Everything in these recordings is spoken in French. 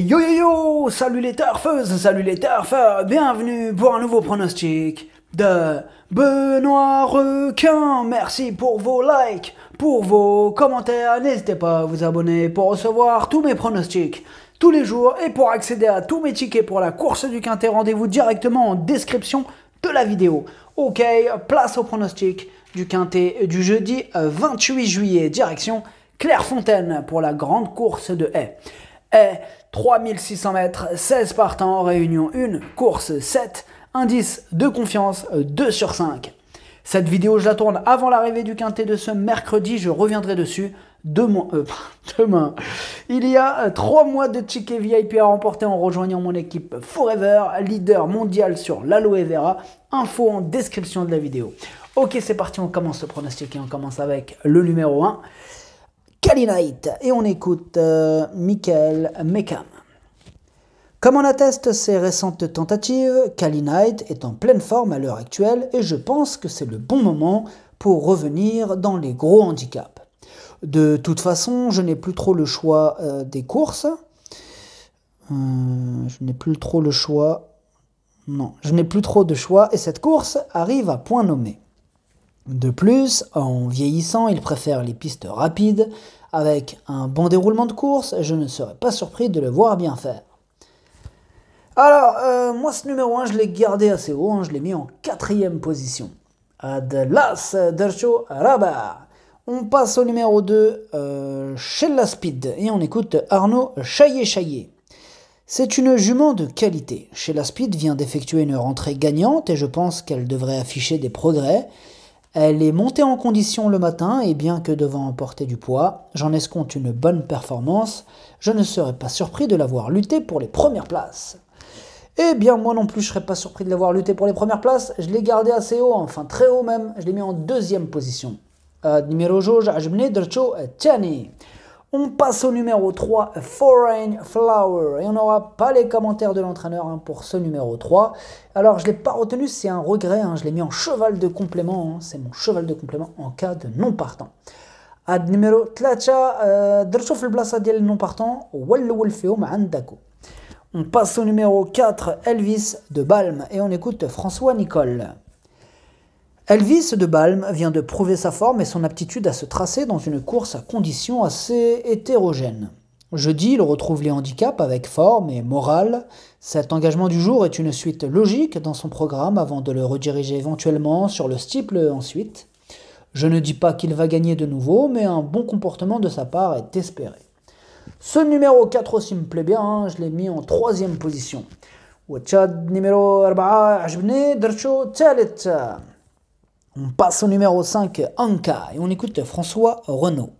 yo yo yo Salut les turfeuses, salut les turfeurs Bienvenue pour un nouveau pronostic de Benoît Requin Merci pour vos likes, pour vos commentaires N'hésitez pas à vous abonner pour recevoir tous mes pronostics tous les jours et pour accéder à tous mes tickets pour la course du Quintet, rendez-vous directement en description de la vidéo. Ok, place au pronostic du Quintet du jeudi 28 euh, juillet, direction Clairefontaine pour la grande course de haie. Haie, eh, 3600 mètres, 16 partants, réunion 1, course 7, indice de confiance 2 euh, sur 5. Cette vidéo, je la tourne avant l'arrivée du quintet de ce mercredi, je reviendrai dessus demain. Euh, Il y a 3 euh, mois de tickets VIP à remporter en rejoignant mon équipe Forever, leader mondial sur l'Aloe Vera. Info en description de la vidéo. Ok, c'est parti, on commence le pronostic et on commence avec le numéro 1. Kali et on écoute euh, Michael Comme en attestent ses récentes tentatives, Kali Knight est en pleine forme à l'heure actuelle et je pense que c'est le bon moment pour revenir dans les gros handicaps. De toute façon, je n'ai plus trop le choix euh, des courses. Euh, je n'ai plus trop le choix. Non, je n'ai plus trop de choix et cette course arrive à point nommé. De plus, en vieillissant, il préfère les pistes rapides. Avec un bon déroulement de course, je ne serais pas surpris de le voir bien faire. Alors, euh, moi, ce numéro 1, je l'ai gardé assez haut, hein, je l'ai mis en quatrième position. Adlas Dercho Rabat. On passe au numéro 2, euh, Speed, et on écoute Arnaud Chaillet-Chaillet. C'est une jument de qualité. Chez Speed vient d'effectuer une rentrée gagnante et je pense qu'elle devrait afficher des progrès. Elle est montée en condition le matin et bien que devant emporter du poids, j'en escompte une bonne performance, je ne serais pas surpris de l'avoir lutté pour les premières places. Eh bien moi non plus je serais pas surpris de l'avoir lutté pour les premières places, je l'ai gardé assez haut, enfin très haut même, je l'ai mis en deuxième position. Numéro et Tiani. On passe au numéro 3, Foreign Flower. Et on n'aura pas les commentaires de l'entraîneur hein, pour ce numéro 3. Alors, je ne l'ai pas retenu, c'est un regret. Hein, je l'ai mis en cheval de complément. Hein. c'est mon cheval de complément en cas de non-partant. À numéro 3, درتو le le non partant, partant هو On passe au numéro 4, Elvis de Balm, et on écoute François Nicole. Elvis de Balm vient de prouver sa forme et son aptitude à se tracer dans une course à conditions assez hétérogènes. Jeudi, il retrouve les handicaps avec forme et morale. Cet engagement du jour est une suite logique dans son programme avant de le rediriger éventuellement sur le steeple ensuite. Je ne dis pas qu'il va gagner de nouveau, mais un bon comportement de sa part est espéré. Ce numéro 4 aussi me plaît bien, hein, je l'ai mis en troisième position. numéro 4, on passe au numéro 5, Anka, et on écoute François Renault.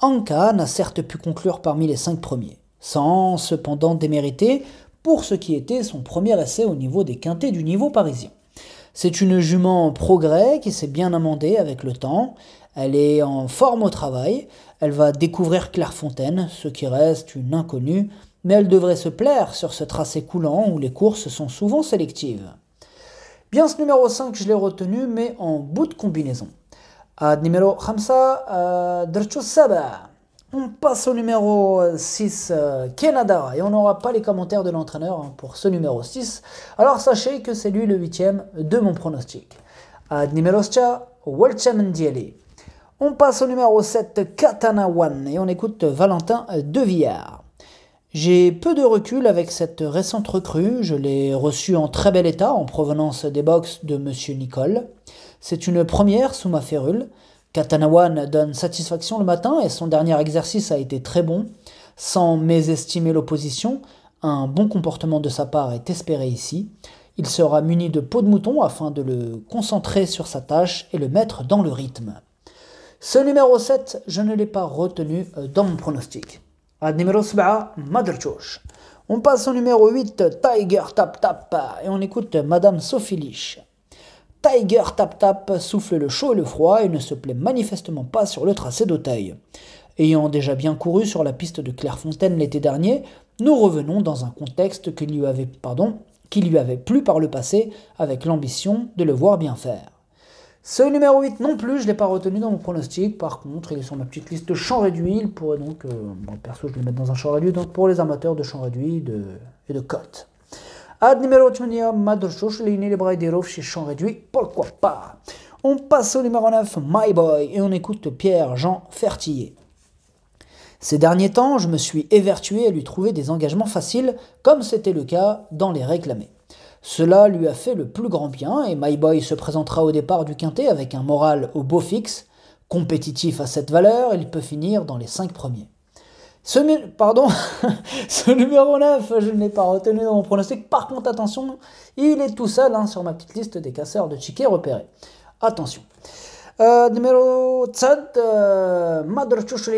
Anka n'a certes pu conclure parmi les 5 premiers, sans cependant démériter pour ce qui était son premier essai au niveau des quintés du niveau parisien. C'est une jument en progrès qui s'est bien amendée avec le temps. Elle est en forme au travail. Elle va découvrir Clairefontaine, ce qui reste une inconnue, mais elle devrait se plaire sur ce tracé coulant où les courses sont souvent sélectives. Bien, ce numéro 5, je l'ai retenu, mais en bout de combinaison. numéro 5, euh, On passe au numéro 6, euh, Canada. Euh, Et on n'aura pas les commentaires de l'entraîneur hein, pour ce numéro 6. Alors sachez que c'est lui le huitième de mon pronostic. numéro On passe au numéro 7, Katana One. Et on écoute Valentin Devillard. J'ai peu de recul avec cette récente recrue, je l'ai reçue en très bel état en provenance des box de M. Nicole. C'est une première sous ma férule. Katanawan donne satisfaction le matin et son dernier exercice a été très bon. Sans mésestimer l'opposition, un bon comportement de sa part est espéré ici. Il sera muni de peau de mouton afin de le concentrer sur sa tâche et le mettre dans le rythme. Ce numéro 7, je ne l'ai pas retenu euh, dans mon pronostic. Ah, bah, on passe au numéro 8, Tiger Tap Tap, et on écoute Madame Sophie Tiger Tap Tap souffle le chaud et le froid et ne se plaît manifestement pas sur le tracé d'Auteuil. Ayant déjà bien couru sur la piste de Clairefontaine l'été dernier, nous revenons dans un contexte qui lui avait plu par le passé, avec l'ambition de le voir bien faire. Ce numéro 8 non plus, je ne l'ai pas retenu dans mon pronostic. Par contre, il est sur ma petite liste de champs réduits. Il pourrait donc, euh, perso, je vais le mettre dans un champ réduit. Donc pour les amateurs de champs réduits de, et de cotes. Ad numéro 8, Madrochos, les bras chez champs réduits. Pourquoi pas On passe au numéro 9, My Boy, et on écoute Pierre-Jean Fertillet. Ces derniers temps, je me suis évertué à lui trouver des engagements faciles, comme c'était le cas dans les réclamés. Cela lui a fait le plus grand bien et My Boy se présentera au départ du Quintet avec un moral au beau fixe. Compétitif à cette valeur, il peut finir dans les 5 premiers. Ce, pardon, ce numéro 9, je ne l'ai pas retenu dans mon pronostic. Par contre, attention, il est tout seul sur ma petite liste des casseurs de tickets repérés. Attention. Numéro 7, Madre آه ما درتوش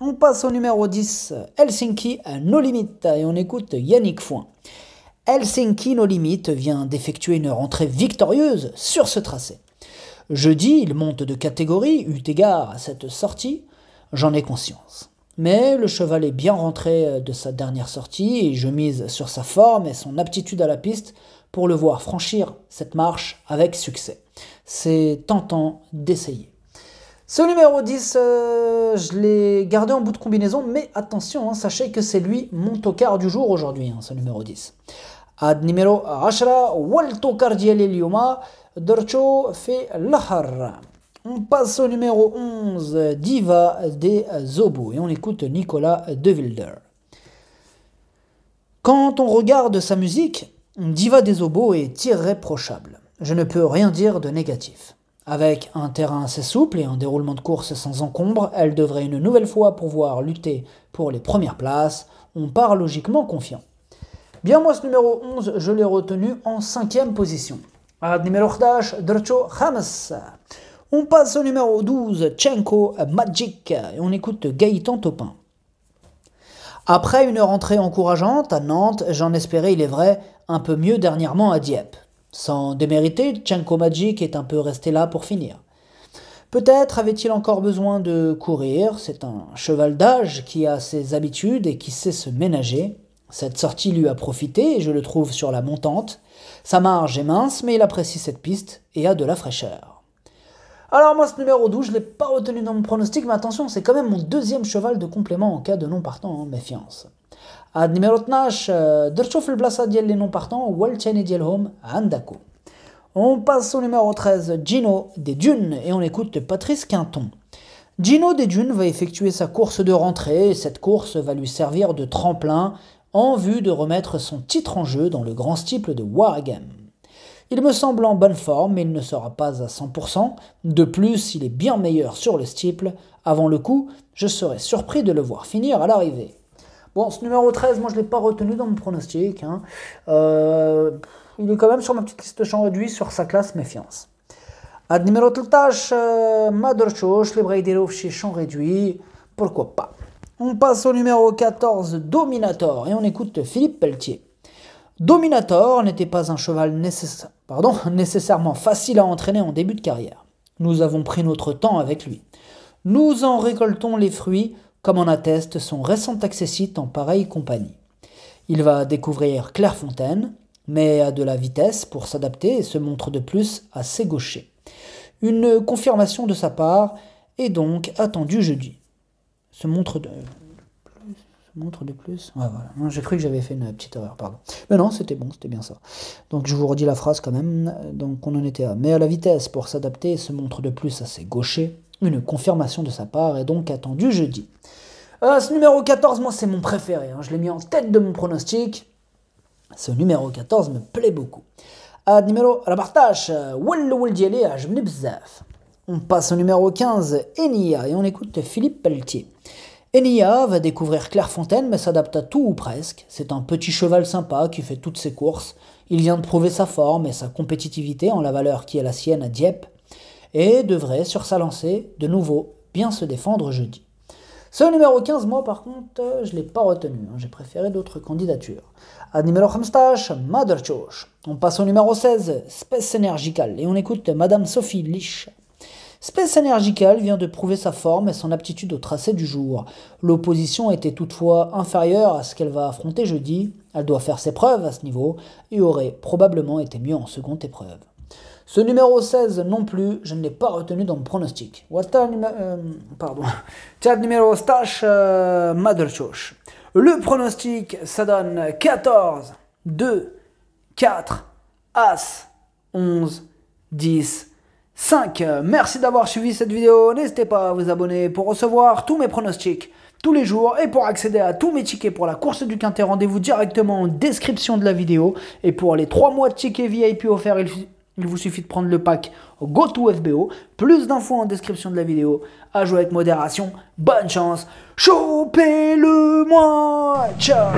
on passe au numéro 10, Helsinki à nos limites, et on écoute Yannick Foin. Helsinki nos limites vient d'effectuer une rentrée victorieuse sur ce tracé. Jeudi, il monte de catégorie, eu égard à cette sortie, j'en ai conscience. Mais le cheval est bien rentré de sa dernière sortie et je mise sur sa forme et son aptitude à la piste pour le voir franchir cette marche avec succès. C'est tentant d'essayer. Ce numéro 10, euh, je l'ai gardé en bout de combinaison, mais attention, hein, sachez que c'est lui mon tocard du jour aujourd'hui, hein, ce numéro 10. Ad numéro 10, Walto ديالي Lioma, Dorcho On passe au numéro 11, Diva des Zobo, et on écoute Nicolas De Wilder. Quand on regarde sa musique, Diva des Obos est irréprochable. Je ne peux rien dire de négatif. Avec un terrain assez souple et un déroulement de course sans encombre, elle devrait une nouvelle fois pouvoir lutter pour les premières places. On part logiquement confiant. Bien moi ce numéro 11, je l'ai retenu en cinquième position. On passe au numéro 12, Tchenko Magic, et on écoute Gaëtan Topin. Après une rentrée encourageante à Nantes, j'en espérais, il est vrai, un peu mieux dernièrement à Dieppe. Sans démériter, Tchenko Magic est un peu resté là pour finir. Peut-être avait-il encore besoin de courir, c'est un cheval d'âge qui a ses habitudes et qui sait se ménager. Cette sortie lui a profité et je le trouve sur la montante. Sa marge est mince, mais il apprécie cette piste et a de la fraîcheur. Alors moi, ce numéro 12, je ne l'ai pas retenu dans mon pronostic, mais attention, c'est quand même mon deuxième cheval de complément en cas de non-partant, en hein, méfiance. Euh, on passe au numéro 13, Gino des Dunes, et on écoute Patrice Quinton. Gino des Dunes va effectuer sa course de rentrée, cette course va lui servir de tremplin en vue de remettre son titre en jeu dans le grand steeple de Wargame. Il me semble en bonne forme, mais il ne sera pas à 100%. De plus, il est bien meilleur sur le steeple. Avant le coup, je serais surpris de le voir finir à l'arrivée. Bon, ce numéro 13, moi je ne l'ai pas retenu dans mon pronostic. Hein. Euh, il est quand même sur ma petite liste de champs réduits sur sa classe méfiance. À numéro 13, euh, Madorchos, les Braiderov chez champ réduit, pourquoi pas. On passe au numéro 14, Dominator, et on écoute Philippe Pelletier. Dominator n'était pas un cheval nécessaire, pardon, nécessairement facile à entraîner en début de carrière. Nous avons pris notre temps avec lui. Nous en récoltons les fruits comme en atteste son récent accessite en pareille compagnie. Il va découvrir Clairefontaine, mais à de la vitesse pour s'adapter et se montre de plus à ses gaucher. Une confirmation de sa part est donc attendue jeudi. Se montre de, montre de plus. Ouais, voilà. J'ai cru que j'avais fait une petite erreur, pardon. Mais non, c'était bon, c'était bien ça. Donc je vous redis la phrase quand même. Donc on en était à. Mais à la vitesse, pour s'adapter, et se montre de plus à ses gaucher. Une confirmation de sa part est donc attendue jeudi. Euh, ce numéro 14, moi, c'est mon préféré. Hein. Je l'ai mis en tête de mon pronostic. Ce numéro 14 me plaît beaucoup. Euh, numéro 14, On passe au numéro 15, Enia, et on écoute Philippe Pelletier. Enia va découvrir Clairefontaine, mais s'adapte à tout ou presque. C'est un petit cheval sympa qui fait toutes ses courses. Il vient de prouver sa forme et sa compétitivité en la valeur qui est la sienne à Dieppe et devrait, sur sa lancée, de nouveau bien se défendre jeudi. Ce numéro 15, moi par contre, euh, je ne l'ai pas retenu. Hein. J'ai préféré d'autres candidatures. À numéro 15, On passe au numéro 16, Space Energical. Et on écoute Madame Sophie Lich. Space Energical vient de prouver sa forme et son aptitude au tracé du jour. L'opposition était toutefois inférieure à ce qu'elle va affronter jeudi. Elle doit faire ses preuves à ce niveau et aurait probablement été mieux en seconde épreuve. Ce numéro 16 non plus, je ne l'ai pas retenu dans mon pronostic. Euh, pardon. numéro euh, madelchoche. Le pronostic, ça donne 14, 2, 4, As, 11, 10, 5. Merci d'avoir suivi cette vidéo. N'hésitez pas à vous abonner pour recevoir tous mes pronostics tous les jours et pour accéder à tous mes tickets pour la course du Quintet, rendez-vous directement en description de la vidéo. Et pour les 3 mois de tickets VIP offerts, il il vous suffit de prendre le pack GoToFBO. Plus d'infos en description de la vidéo. À jouer avec modération. Bonne chance. Chopez-le moi. Ciao.